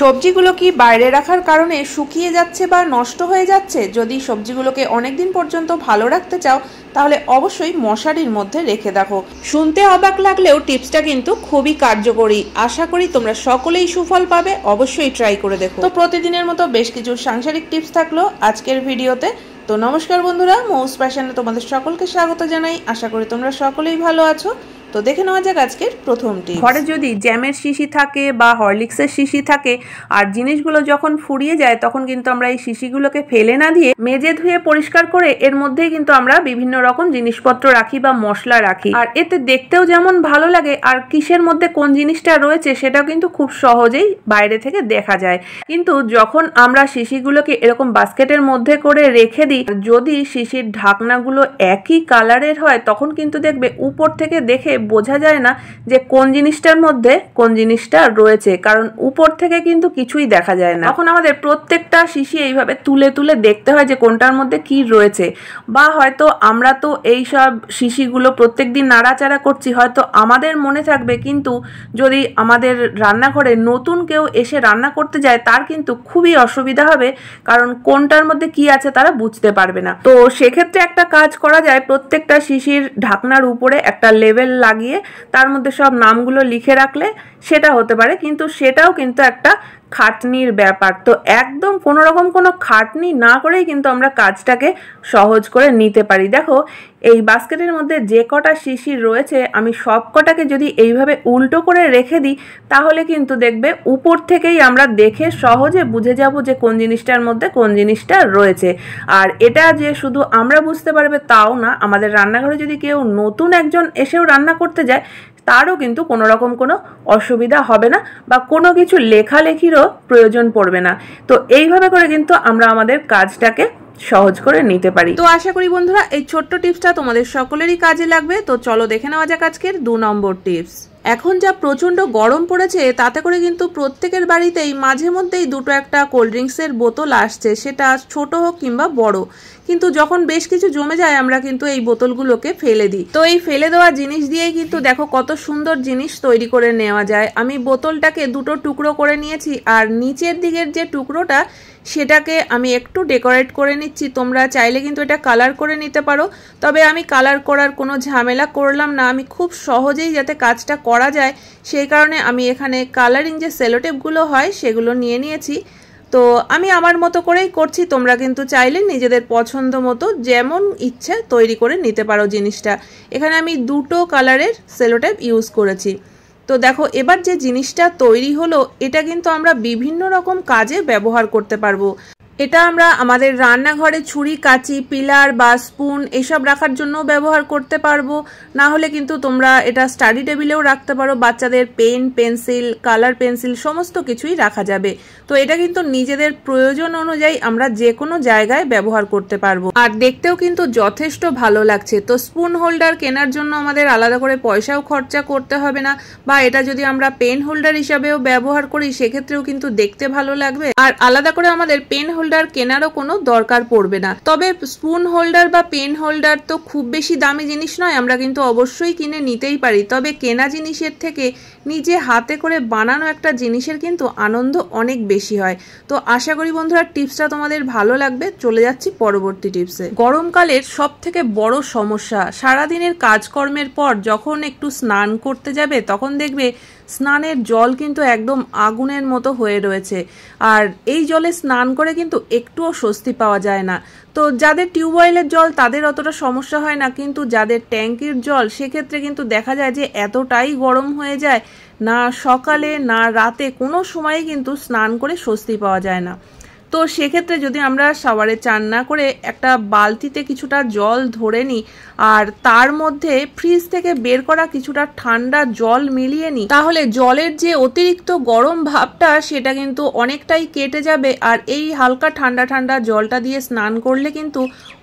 সবজিগুলো কি বাইরে রাখার কারণে শুকিয়ে যাচ্ছে বা নষ্ট হয়ে যাচ্ছে যদি সবজিগুলোকে অনেকদিন পর্যন্ত ভালো রাখতে চাও তাহলে অবশ্যই মশারির মধ্যে রেখে দেখো শুনতে অবাক লাগলেও টিপসটা কিন্তু খুবই কার্যকরী আশা করি তোমরা সকলেই সুফল পাবে অবশ্যই ট্রাই করে দেখো তো প্রতিদিনের মতো বেশ কিছু সাংসারিক টিপস থাকলো আজকের ভিডিওতে তো নমস্কার বন্ধুরা মৌস প্যাশনে তোমাদের সকলকে স্বাগত জানাই আশা করি তোমরা সকলেই ভালো আছো তো দেখে নেওয়া যাক আজকের প্রথমটি ঘরে যদি জ্যামের শিশি থাকে বা হরলিক্সের শিশি থাকে আর জিনিসগুলো যখন ফুরিয়ে যায় তখন কিন্তু আমরা এই শিশিগুলোকে ফেলে না দিয়ে মেজে ধুয়ে পরিষ্কার করে এর মধ্যেই কিন্তু আমরা বিভিন্ন রকম জিনিসপত্র রাখি বা মশলা রাখি আর এতে দেখতেও যেমন ভালো লাগে আর কিসের মধ্যে কোন জিনিসটা রয়েছে সেটাও কিন্তু খুব সহজেই বাইরে থেকে দেখা যায় কিন্তু যখন আমরা শিশিগুলোকে এরকম বাস্কেটের মধ্যে করে রেখে দিই যদি শিশির ঢাকনাগুলো একই কালারের হয় তখন কিন্তু দেখবে উপর থেকে দেখে বোঝা যায় না যে কোন জিনিসটার মধ্যে কোন জিনিসটা রয়েছে কারণ উপর থেকে কিন্তু কিছুই দেখা যায় না তখন আমাদের প্রত্যেকটা শিশি এইভাবে তুলে তুলে দেখতে হয় যে কোনটার মধ্যে কি রয়েছে বা হয়তো আমরা তো এই সব শিশিগুলো প্রত্যেক দিন নাড়াচাড়া করছি হয়তো আমাদের মনে থাকবে কিন্তু যদি আমাদের রান্নাঘরে নতুন কেউ এসে রান্না করতে যায় তার কিন্তু খুবই অসুবিধা হবে কারণ কোনটার মধ্যে কি আছে তারা বুঝতে পারবে না তো সেক্ষেত্রে একটা কাজ করা যায় প্রত্যেকটা শিশির ঢাকনার উপরে একটা লেভেল লাগিয়ে তার মধ্যে সব নামগুলো লিখে রাখলে সেটা হতে পারে কিন্তু সেটাও কিন্তু একটা খাটনির ব্যাপার তো একদম কোনো রকম কোনো খাটনি না করেই কিন্তু আমরা কাজটাকে সহজ করে নিতে পারি দেখো এই বাস্কেটের মধ্যে যে কটা শিশির রয়েছে আমি সব কটাকে যদি এইভাবে উল্টো করে রেখে দিই তাহলে কিন্তু দেখবে উপর থেকেই আমরা দেখে সহজে বুঝে যাব যে কোন জিনিসটার মধ্যে কোন জিনিসটা রয়েছে আর এটা যে শুধু আমরা বুঝতে পারবে তাও না আমাদের রান্নাঘরে যদি কেউ নতুন একজন এসেও রান্না করতে যায় তারও কিন্তু কোনো রকম কোনো অসুবিধা হবে না বা কোনো কিছু লেখালেখিরও প্রয়োজন পড়বে না তো এইভাবে করে কিন্তু আমরা আমাদের কাজটাকে সহজ করে নিতে পারি তো আশা করি বন্ধুরা এই ছোট্ট টিপসটা তোমাদের সকলেরই কাজে লাগবে তো চলো দেখে নেওয়া যাক আজকের দু নম্বর টিপস এখন যা প্রচণ্ড গরম পড়েছে তাতে করে কিন্তু প্রত্যেকের বাড়িতেই মাঝে মধ্যেই দুটো একটা কোল্ড ড্রিঙ্কসের বোতল আসছে সেটা ছোট হোক কিংবা বড় কিন্তু যখন বেশ কিছু জমে যায় আমরা কিন্তু এই বোতলগুলোকে ফেলে দিই তো এই ফেলে দেওয়া জিনিস দিয়েই কিন্তু দেখো কত সুন্দর জিনিস তৈরি করে নেওয়া যায় আমি বোতলটাকে দুটো টুকরো করে নিয়েছি আর নিচের দিকের যে টুকরোটা সেটাকে আমি একটু ডেকোরেট করে নিচ্ছি তোমরা চাইলে কিন্তু এটা কালার করে নিতে পারো তবে আমি কালার করার কোনো ঝামেলা করলাম না আমি খুব সহজেই যাতে কাজটা করা পরা যায় সেই কারণে আমি এখানে কালারিং যে সেলোটেপগুলো হয় সেগুলো নিয়ে নিয়েছি তো আমি আমার মতো করেই করছি তোমরা কিন্তু চাইলে নিজেদের পছন্দ মতো যেমন ইচ্ছে তৈরি করে নিতে পারো জিনিসটা এখানে আমি দুটো কালারের সেলোটেপ ইউজ করেছি তো দেখো এবার যে জিনিসটা তৈরি হলো এটা কিন্তু আমরা বিভিন্ন রকম কাজে ব্যবহার করতে পারবো এটা আমরা আমাদের রান্নাঘরে ছুরি কাচি পিলার বা স্পুন এসব রাখার জন্য ব্যবহার করতে পারবো না হলে কিন্তু তোমরা এটা স্টাডি টেবিলেও রাখতে পারো বাচ্চাদের পেন পেন্সিল কালার পেন্সিল সমস্ত কিছুই রাখা যাবে তো এটা কিন্তু নিজেদের প্রয়োজন অনুযায়ী আমরা যে কোনো জায়গায় ব্যবহার করতে পারবো আর দেখতেও কিন্তু যথেষ্ট ভালো লাগছে তো স্পুন হোল্ডার কেনার জন্য আমাদের আলাদা করে পয়সাও খরচা করতে হবে না বা এটা যদি আমরা পেন হোল্ডার হিসাবেও ব্যবহার করি সেক্ষেত্রেও কিন্তু দেখতে ভালো লাগবে আর আলাদা করে আমাদের পেন হোল্ডার হোল্ডার কেনারও কোনো দরকার পড়বে না তবে স্পুন হোল্ডার বা পেন হোল্ডার তো খুব বেশি দামি জিনিস নয় আমরা কিন্তু অবশ্যই কিনে নিতেই পারি তবে কেনা জিনিসের থেকে নিজে হাতে করে বানানো একটা জিনিসের কিন্তু আনন্দ অনেক বেশি হয় তো আশা করি বন্ধুরা টিপসটা তোমাদের ভালো লাগবে চলে যাচ্ছি পরবর্তী টিপসে গরমকালের সব থেকে বড় সমস্যা সারাদিনের কাজকর্মের পর যখন একটু স্নান করতে যাবে তখন দেখবে স্নানের জল কিন্তু একদম আগুনের মতো হয়ে রয়েছে আর এই জলে স্নান করে কিন্তু একটুও স্বস্তি পাওয়া যায় না তো যাদের টিউবওয়েলের জল তাদের অতটা সমস্যা হয় না কিন্তু যাদের ট্যাঙ্কির জল সেক্ষেত্রে কিন্তু দেখা যায় যে এতটাই গরম হয়ে যায় না সকালে না রাতে কোনো সময়ই কিন্তু স্নান করে স্বস্তি পাওয়া যায় না তো সেক্ষেত্রে যদি আমরা সাওয়ারে চান না করে একটা বালতিতে কিছুটা জল ধরে নিই আর তার মধ্যে ফ্রিজ থেকে বের করা কিছুটা ঠান্ডা জল মিলিয়ে নিই তাহলে জলের যে অতিরিক্ত গরম ভাবটা সেটা কিন্তু অনেকটাই কেটে যাবে আর এই হালকা ঠান্ডা ঠান্ডা জলটা দিয়ে স্নান করলে কিন্তু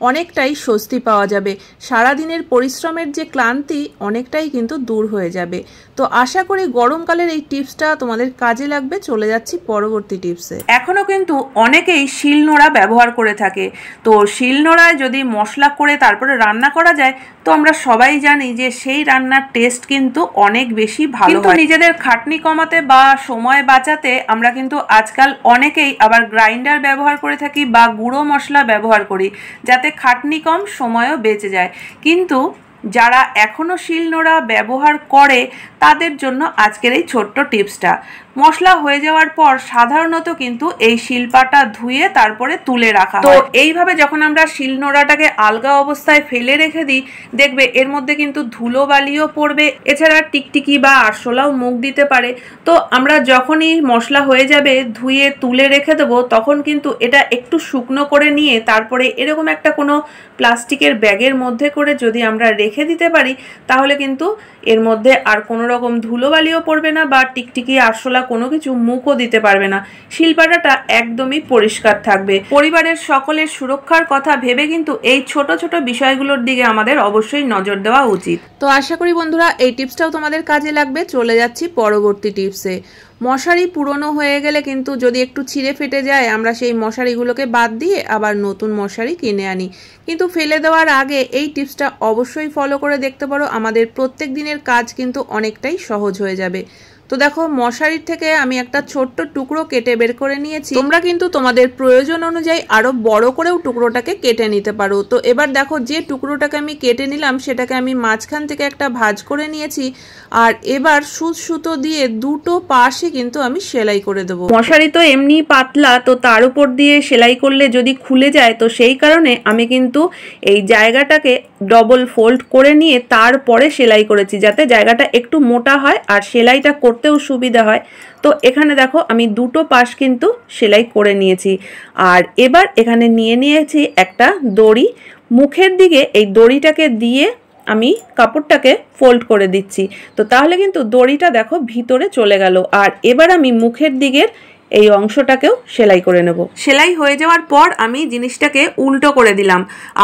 অনেকটাই স্বস্তি পাওয়া যাবে সারাদিনের পরিশ্রমের যে ক্লান্তি অনেকটাই কিন্তু দূর হয়ে যাবে তো আশা করি গরমকালের এই টিপসটা তোমাদের কাজে লাগবে চলে যাচ্ছি পরবর্তী টিপসে এখনও কিন্তু অনেক অনেকেই শিলনোড়া ব্যবহার করে থাকে তো শিলনোড়ায় যদি মশলা করে তারপরে রান্না করা যায় তো আমরা সবাই জানি যে সেই রান্নার টেস্ট কিন্তু অনেক বেশি ভালো কিন্তু নিজেদের খাটনি কমাতে বা সময় বাঁচাতে আমরা কিন্তু আজকাল অনেকেই আবার গ্রাইন্ডার ব্যবহার করে থাকি বা গুঁড়ো মশলা ব্যবহার করি যাতে খাটনি কম সময়ও বেঁচে যায় কিন্তু যারা এখনও শিলনোড়া ব্যবহার করে তাদের জন্য আজকের এই ছোট্ট টিপসটা মশলা হয়ে যাওয়ার পর সাধারণত কিন্তু এই শিলপাটা ধুয়ে তারপরে তুলে রাখা তো এইভাবে যখন আমরা শিলনোড়াটাকে আলগা অবস্থায় ফেলে রেখে দিই দেখবে এর মধ্যে কিন্তু ধুলো বালিও পড়বে এছাড়া টিকটিকি বা আরশোলাও মুখ দিতে পারে তো আমরা যখনই মশলা হয়ে যাবে ধুয়ে তুলে রেখে দেবো তখন কিন্তু এটা একটু শুকনো করে নিয়ে তারপরে এরকম একটা কোনো প্লাস্টিকের ব্যাগের মধ্যে করে যদি আমরা রেখে দিতে পারি তাহলে কিন্তু এর মধ্যে আর কোনো রকম ধুলো বালিও পড়বে না বা টিকটিকি আরশোলা কোনো কিছু মুখও দিতে পারবে না শিলপাটাটা একদমই পরিষ্কার থাকবে পরিবারের সকলের সুরক্ষার কথা ভেবে কিন্তু এই ছোট ছোট বিষয়গুলোর দিকে আমাদের অবশ্যই নজর দেওয়া উচিত তো আশা করি বন্ধুরা এই টিপসটাও তোমাদের কাজে লাগবে চলে যাচ্ছি পরবর্তী টিপসে মশারি পুরনো হয়ে গেলে কিন্তু যদি একটু ছিঁড়ে ফেটে যায় আমরা সেই মশারিগুলোকে বাদ দিয়ে আবার নতুন মশারি কিনে আনি কিন্তু ফেলে দেওয়ার আগে এই টিপসটা অবশ্যই ফলো করে দেখতে পারো আমাদের প্রত্যেক দিনের কাজ কিন্তু অনেকটাই সহজ হয়ে যাবে তো দেখো মশারির থেকে আমি একটা ছোট্ট টুকরো কেটে বের করে নিয়েছি তোমরা কিন্তু তোমাদের প্রয়োজন অনুযায়ী আরো বড় করেও টুকরোটাকে কেটে নিতে পারো তো এবার দেখো যে টুকরোটাকে আমি কেটে নিলাম সেটাকে আমি মাঝখান থেকে একটা ভাজ করে নিয়েছি আর এবার সুত সুতো দিয়ে দুটো পাশে কিন্তু আমি সেলাই করে দেবো মশারি তো এমনি পাতলা তো তার উপর দিয়ে সেলাই করলে যদি খুলে যায় তো সেই কারণে আমি কিন্তু এই জায়গাটাকে ডবল ফোল্ড করে নিয়ে তারপরে সেলাই করেছি যাতে জায়গাটা একটু মোটা হয় আর সেলাইটা করতেও সুবিধা হয় তো এখানে দেখো আমি দুটো পাশ কিন্তু সেলাই করে নিয়েছি আর এবার এখানে নিয়ে নিয়েছি একটা দড়ি মুখের দিকে এই দড়িটাকে দিয়ে আমি কাপড়টাকে ফোল্ড করে দিচ্ছি তো তাহলে কিন্তু দড়িটা দেখো ভিতরে চলে গেল আর এবার আমি মুখের দিকের এই অংশটাকেও সেলাই করে নেব সেলাই হয়ে যাওয়ার পর আমি জিনিসটাকে উল্টো করে দিলাম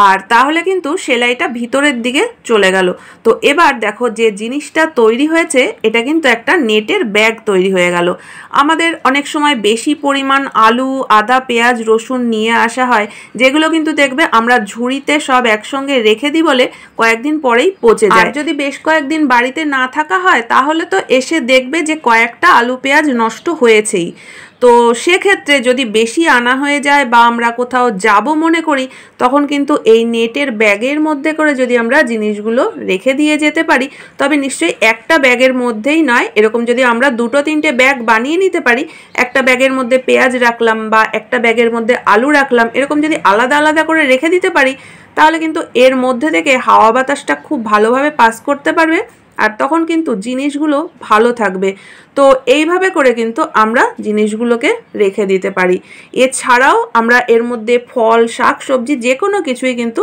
আর তাহলে কিন্তু সেলাইটা ভিতরের দিকে চলে গেল তো এবার দেখো যে জিনিসটা তৈরি হয়েছে এটা কিন্তু একটা নেটের ব্যাগ তৈরি হয়ে গেল আমাদের অনেক সময় বেশি পরিমাণ আলু আদা পেঁয়াজ রসুন নিয়ে আসা হয় যেগুলো কিন্তু দেখবে আমরা ঝুড়িতে সব একসঙ্গে রেখে দিই বলে কয়েকদিন পরেই পচে যায় যদি বেশ কয়েকদিন বাড়িতে না থাকা হয় তাহলে তো এসে দেখবে যে কয়েকটা আলু পেঁয়াজ নষ্ট হয়েছেই তো সেক্ষেত্রে যদি বেশি আনা হয়ে যায় বা আমরা কোথাও যাব মনে করি তখন কিন্তু এই নেটের ব্যাগের মধ্যে করে যদি আমরা জিনিসগুলো রেখে দিয়ে যেতে পারি তবে নিশ্চয়ই একটা ব্যাগের মধ্যেই নয় এরকম যদি আমরা দুটো তিনটে ব্যাগ বানিয়ে নিতে পারি একটা ব্যাগের মধ্যে পেঁয়াজ রাখলাম বা একটা ব্যাগের মধ্যে আলু রাখলাম এরকম যদি আলাদা আলাদা করে রেখে দিতে পারি তাহলে কিন্তু এর মধ্যে থেকে হাওয়া বাতাসটা খুব ভালোভাবে পাস করতে পারবে আর তখন কিন্তু জিনিসগুলো ভালো থাকবে তো এইভাবে করে কিন্তু আমরা জিনিসগুলোকে রেখে দিতে পারি এছাড়াও আমরা এর মধ্যে ফল শাক সবজি যে কোনো কিছুই কিন্তু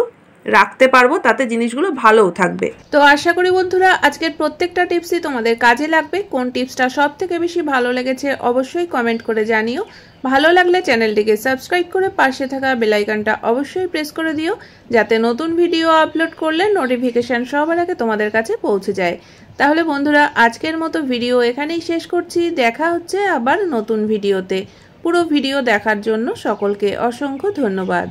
রাখতে পারবো তাতে জিনিসগুলো ভালোও থাকবে তো আশা করি বন্ধুরা আজকের প্রত্যেকটা টিপসই তোমাদের কাজে লাগবে কোন টিপসটা সব থেকে বেশি ভালো লেগেছে অবশ্যই কমেন্ট করে জানিও ভালো লাগলে চ্যানেলটিকে সাবস্ক্রাইব করে পাশে থাকা বেলাইকনটা অবশ্যই প্রেস করে দিও যাতে নতুন ভিডিও আপলোড করলে নোটিফিকেশান সবার আগে তোমাদের কাছে পৌঁছে যায় তাহলে বন্ধুরা আজকের মতো ভিডিও এখানেই শেষ করছি দেখা হচ্ছে আবার নতুন ভিডিওতে পুরো ভিডিও দেখার জন্য সকলকে অসংখ্য ধন্যবাদ